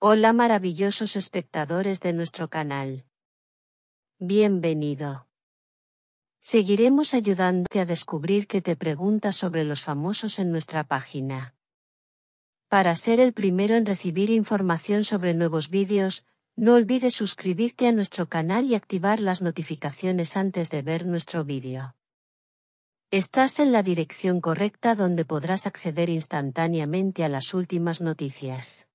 Hola maravillosos espectadores de nuestro canal. Bienvenido. Seguiremos ayudándote a descubrir que te preguntas sobre los famosos en nuestra página. Para ser el primero en recibir información sobre nuevos vídeos, no olvides suscribirte a nuestro canal y activar las notificaciones antes de ver nuestro vídeo. Estás en la dirección correcta donde podrás acceder instantáneamente a las últimas noticias.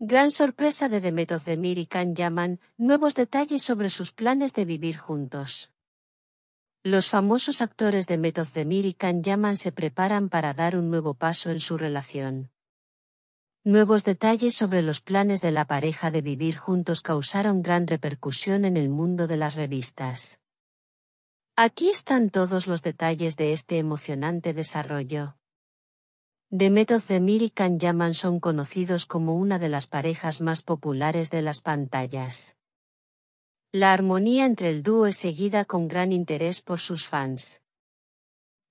Gran sorpresa de Mir y Can Yaman, nuevos detalles sobre sus planes de vivir juntos. Los famosos actores Mir y Can Yaman se preparan para dar un nuevo paso en su relación. Nuevos detalles sobre los planes de la pareja de vivir juntos causaron gran repercusión en el mundo de las revistas. Aquí están todos los detalles de este emocionante desarrollo. The y Can Yaman son conocidos como una de las parejas más populares de las pantallas. La armonía entre el dúo es seguida con gran interés por sus fans.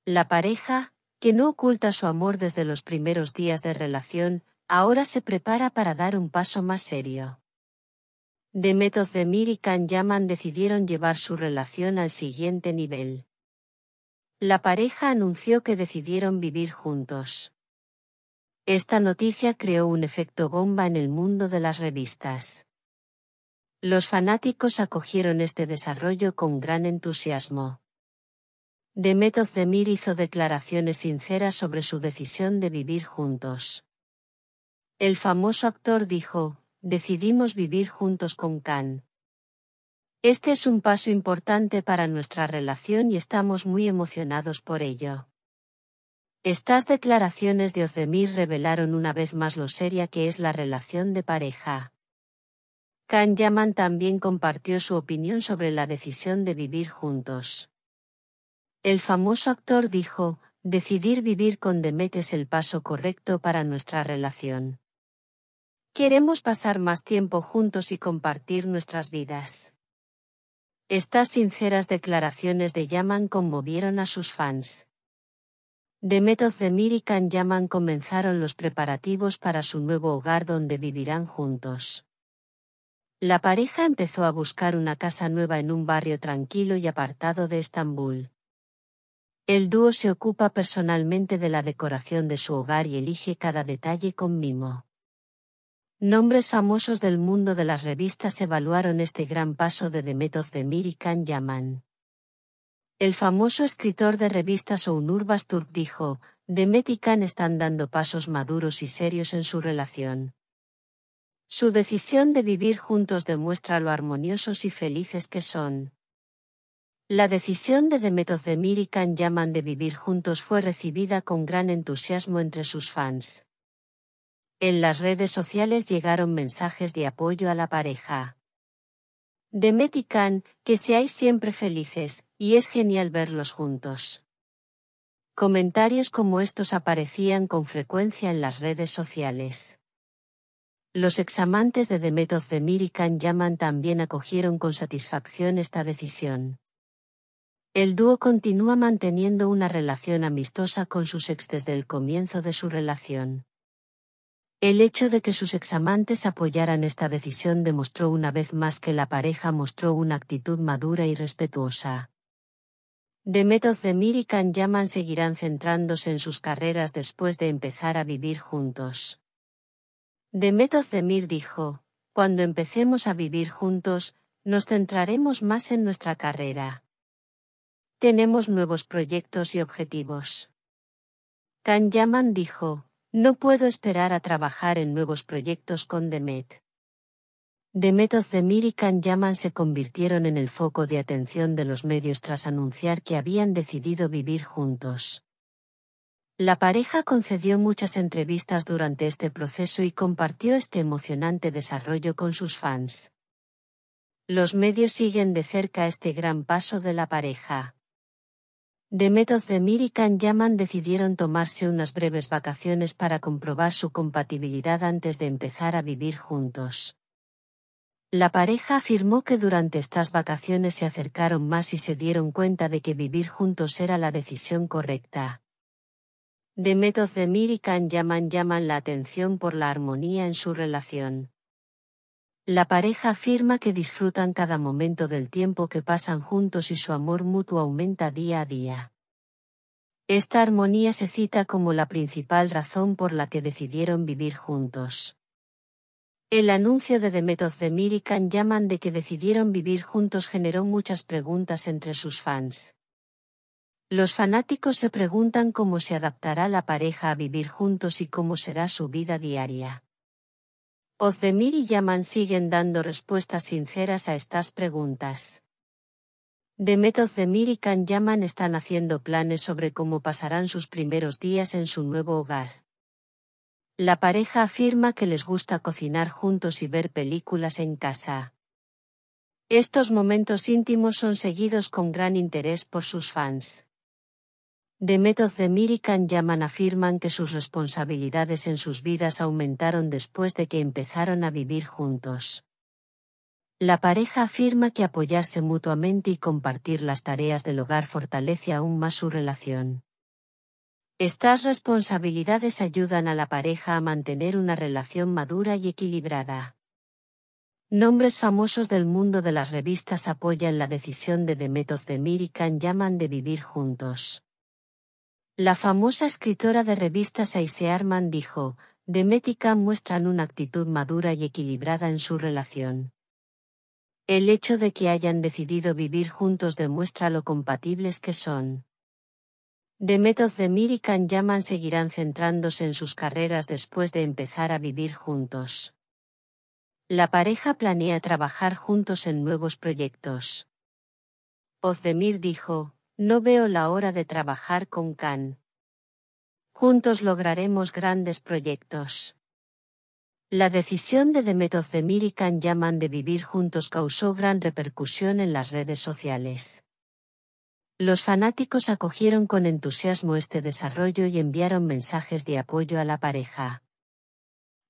La pareja, que no oculta su amor desde los primeros días de relación, ahora se prepara para dar un paso más serio. The y Can Yaman decidieron llevar su relación al siguiente nivel. La pareja anunció que decidieron vivir juntos. Esta noticia creó un efecto bomba en el mundo de las revistas. Los fanáticos acogieron este desarrollo con gran entusiasmo. Demet Demir hizo declaraciones sinceras sobre su decisión de vivir juntos. El famoso actor dijo, decidimos vivir juntos con Khan. Este es un paso importante para nuestra relación y estamos muy emocionados por ello. Estas declaraciones de Ozdemir revelaron una vez más lo seria que es la relación de pareja. Khan Yaman también compartió su opinión sobre la decisión de vivir juntos. El famoso actor dijo, decidir vivir con Demet es el paso correcto para nuestra relación. Queremos pasar más tiempo juntos y compartir nuestras vidas. Estas sinceras declaraciones de Yaman conmovieron a sus fans. Özdemir y Can Yaman comenzaron los preparativos para su nuevo hogar donde vivirán juntos. La pareja empezó a buscar una casa nueva en un barrio tranquilo y apartado de Estambul. El dúo se ocupa personalmente de la decoración de su hogar y elige cada detalle con mimo. Nombres famosos del mundo de las revistas evaluaron este gran paso de Özdemir y Can Yaman. El famoso escritor de revistas Onur Basturk dijo, Demet y Khan están dando pasos maduros y serios en su relación. Su decisión de vivir juntos demuestra lo armoniosos y felices que son. La decisión de Demet Özdemir y Khan Yaman de vivir juntos fue recibida con gran entusiasmo entre sus fans. En las redes sociales llegaron mensajes de apoyo a la pareja y Khan, que seáis siempre felices, y es genial verlos juntos. Comentarios como estos aparecían con frecuencia en las redes sociales. Los examantes de Demetos de Khan Yaman también acogieron con satisfacción esta decisión. El dúo continúa manteniendo una relación amistosa con sus ex desde el comienzo de su relación. El hecho de que sus examantes apoyaran esta decisión demostró una vez más que la pareja mostró una actitud madura y respetuosa. The Demir y Can Yaman seguirán centrándose en sus carreras después de empezar a vivir juntos. The Demir dijo, cuando empecemos a vivir juntos, nos centraremos más en nuestra carrera. Tenemos nuevos proyectos y objetivos. Can Yaman dijo, no puedo esperar a trabajar en nuevos proyectos con Demet. Demet of the American Yaman se convirtieron en el foco de atención de los medios tras anunciar que habían decidido vivir juntos. La pareja concedió muchas entrevistas durante este proceso y compartió este emocionante desarrollo con sus fans. Los medios siguen de cerca este gran paso de la pareja. Demet de Mir y Yaman decidieron tomarse unas breves vacaciones para comprobar su compatibilidad antes de empezar a vivir juntos. La pareja afirmó que durante estas vacaciones se acercaron más y se dieron cuenta de que vivir juntos era la decisión correcta. Demet de Mir y Can Yaman llaman la atención por la armonía en su relación. La pareja afirma que disfrutan cada momento del tiempo que pasan juntos y su amor mutuo aumenta día a día. Esta armonía se cita como la principal razón por la que decidieron vivir juntos. El anuncio de The de Mirikan llaman de que decidieron vivir juntos generó muchas preguntas entre sus fans. Los fanáticos se preguntan cómo se adaptará la pareja a vivir juntos y cómo será su vida diaria. Ozdemir y Yaman siguen dando respuestas sinceras a estas preguntas. Demet Ozdemir y Can Yaman están haciendo planes sobre cómo pasarán sus primeros días en su nuevo hogar. La pareja afirma que les gusta cocinar juntos y ver películas en casa. Estos momentos íntimos son seguidos con gran interés por sus fans. The Özdemir de Yaman afirman que sus responsabilidades en sus vidas aumentaron después de que empezaron a vivir juntos. La pareja afirma que apoyarse mutuamente y compartir las tareas del hogar fortalece aún más su relación. Estas responsabilidades ayudan a la pareja a mantener una relación madura y equilibrada. Nombres famosos del mundo de las revistas apoyan la decisión de Demetos de Mirikan Yaman de vivir juntos. La famosa escritora de revistas Aisearman Arman dijo, Demet y muestran una actitud madura y equilibrada en su relación. El hecho de que hayan decidido vivir juntos demuestra lo compatibles que son. Demet Ozdemir y Can Yaman seguirán centrándose en sus carreras después de empezar a vivir juntos. La pareja planea trabajar juntos en nuevos proyectos. Ozdemir dijo, no veo la hora de trabajar con Khan. Juntos lograremos grandes proyectos. La decisión de Demetozdemir y Khan Yaman de vivir juntos causó gran repercusión en las redes sociales. Los fanáticos acogieron con entusiasmo este desarrollo y enviaron mensajes de apoyo a la pareja.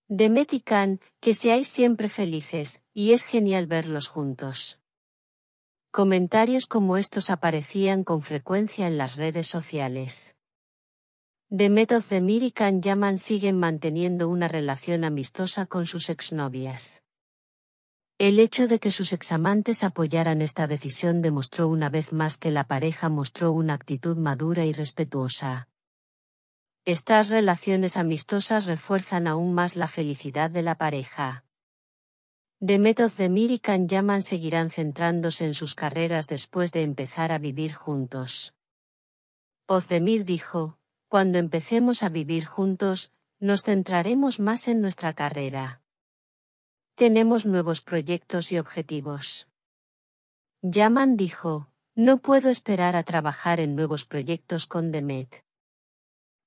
Demet y Khan, que seáis siempre felices, y es genial verlos juntos. Comentarios como estos aparecían con frecuencia en las redes sociales. The Method de Kan Yaman siguen manteniendo una relación amistosa con sus exnovias. El hecho de que sus examantes apoyaran esta decisión demostró una vez más que la pareja mostró una actitud madura y respetuosa. Estas relaciones amistosas refuerzan aún más la felicidad de la pareja. Demet Ozdemir y Kan Yaman seguirán centrándose en sus carreras después de empezar a vivir juntos. Ozdemir dijo, cuando empecemos a vivir juntos, nos centraremos más en nuestra carrera. Tenemos nuevos proyectos y objetivos. Yaman dijo, no puedo esperar a trabajar en nuevos proyectos con Demet.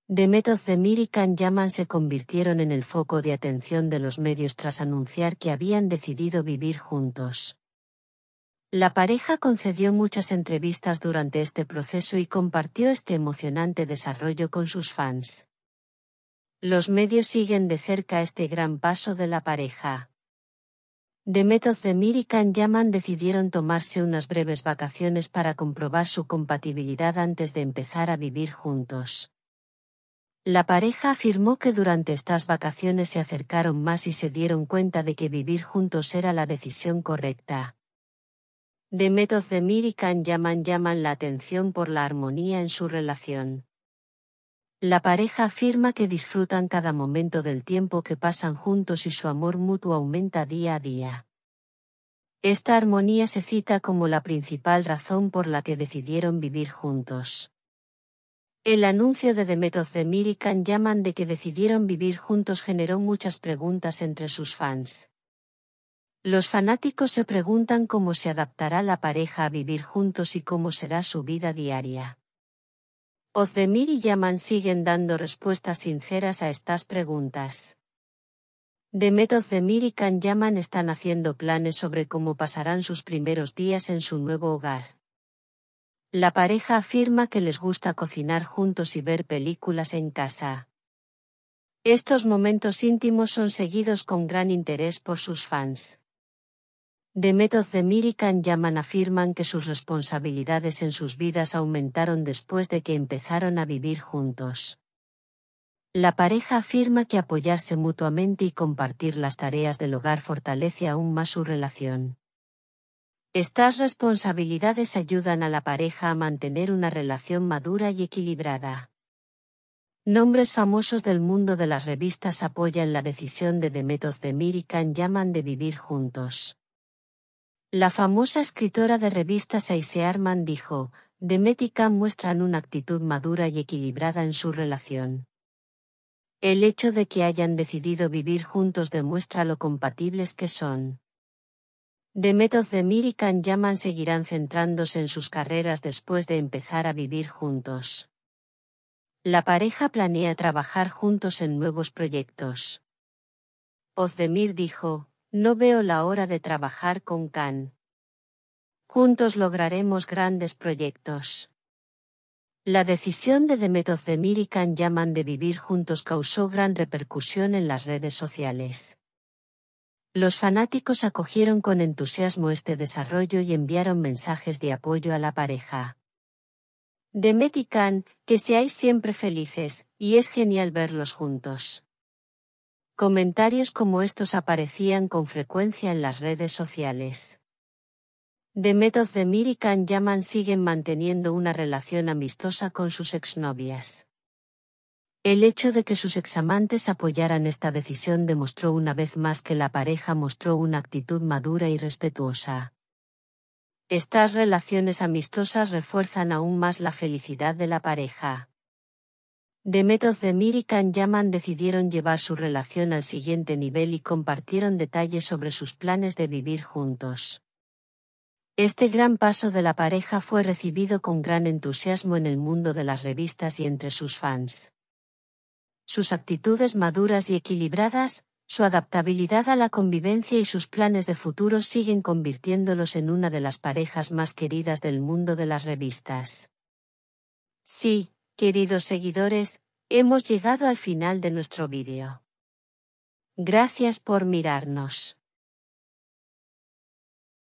Demet ozdemir y Can Yaman se convirtieron en el foco de atención de los medios tras anunciar que habían decidido vivir juntos. La pareja concedió muchas entrevistas durante este proceso y compartió este emocionante desarrollo con sus fans. Los medios siguen de cerca este gran paso de la pareja. Demet ozdemir y Can Yaman decidieron tomarse unas breves vacaciones para comprobar su compatibilidad antes de empezar a vivir juntos. La pareja afirmó que durante estas vacaciones se acercaron más y se dieron cuenta de que vivir juntos era la decisión correcta. de Method de Mirican llaman llaman la atención por la armonía en su relación. La pareja afirma que disfrutan cada momento del tiempo que pasan juntos y su amor mutuo aumenta día a día. Esta armonía se cita como la principal razón por la que decidieron vivir juntos. El anuncio de Demet Method y Can Yaman de que decidieron vivir juntos generó muchas preguntas entre sus fans. Los fanáticos se preguntan cómo se adaptará la pareja a vivir juntos y cómo será su vida diaria. Ozdemir y Yaman siguen dando respuestas sinceras a estas preguntas. Demet Ozdemir y Kan Yaman están haciendo planes sobre cómo pasarán sus primeros días en su nuevo hogar. La pareja afirma que les gusta cocinar juntos y ver películas en casa. Estos momentos íntimos son seguidos con gran interés por sus fans. The Method de Mirikan Yaman afirman que sus responsabilidades en sus vidas aumentaron después de que empezaron a vivir juntos. La pareja afirma que apoyarse mutuamente y compartir las tareas del hogar fortalece aún más su relación. Estas responsabilidades ayudan a la pareja a mantener una relación madura y equilibrada. Nombres famosos del mundo de las revistas apoyan la decisión de Demet Demir y Can Yaman de vivir juntos. La famosa escritora de revistas Aise Arman dijo, Demet y muestran una actitud madura y equilibrada en su relación. El hecho de que hayan decidido vivir juntos demuestra lo compatibles que son. Demetod y Can Yaman seguirán centrándose en sus carreras después de empezar a vivir juntos. La pareja planea trabajar juntos en nuevos proyectos. Ozdemir dijo, no veo la hora de trabajar con Khan. Juntos lograremos grandes proyectos. La decisión de Demet Ozdemir y Khan Yaman de vivir juntos causó gran repercusión en las redes sociales. Los fanáticos acogieron con entusiasmo este desarrollo y enviaron mensajes de apoyo a la pareja. Demetican, que seáis siempre felices, y es genial verlos juntos. Comentarios como estos aparecían con frecuencia en las redes sociales. Demet Method de Khan Yaman siguen manteniendo una relación amistosa con sus exnovias. El hecho de que sus examantes apoyaran esta decisión demostró una vez más que la pareja mostró una actitud madura y respetuosa. Estas relaciones amistosas refuerzan aún más la felicidad de la pareja. The Method de Mir y Yaman decidieron llevar su relación al siguiente nivel y compartieron detalles sobre sus planes de vivir juntos. Este gran paso de la pareja fue recibido con gran entusiasmo en el mundo de las revistas y entre sus fans sus actitudes maduras y equilibradas, su adaptabilidad a la convivencia y sus planes de futuro siguen convirtiéndolos en una de las parejas más queridas del mundo de las revistas. Sí, queridos seguidores, hemos llegado al final de nuestro vídeo. Gracias por mirarnos.